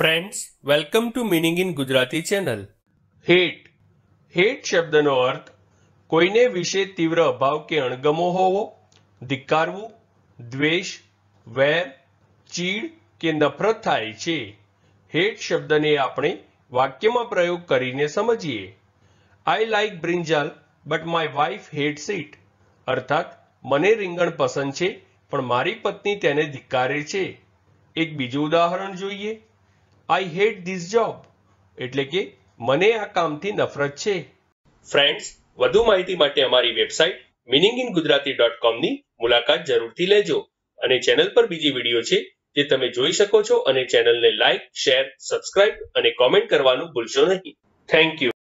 friends welcome to meaning in Gujarati channel hate hate શબ્દનો અર્થ કોઈને વિશે તીવ્ર અભાવ કે અણગમો હોવો ધિક્કારવું દ્વેષ વેર ચીડ કે નફરત થાય છે હેટ શબ્દને આપણે વાક્યમાં પ્રયોગ કરીને સમજીએ I like brinjal but my wife hates it અર્થાત મને રીંગણ પસંદ છે પણ મારી પત્ની તેને ધિક્કારે છે એક બીજું ઉદાહરણ જોઈએ આઈ હેટ ધીસ જોબ એટલે કે મને આ કામથી નફરત છે ફ્રેન્ડ્સ વધુ માહિતી માટે અમારી website meaning in Gujarati dot કોમની મુલાકાત જરૂરથી લેજો અને ચેનલ પર બીજી વિડીયો છે જે તમે જોઈ શકો છો અને ચેનલને લાઇક શેર સબસ્ક્રાઇબ અને કોમેન્ટ કરવાનું ભૂલશો નહીં થેન્ક યુ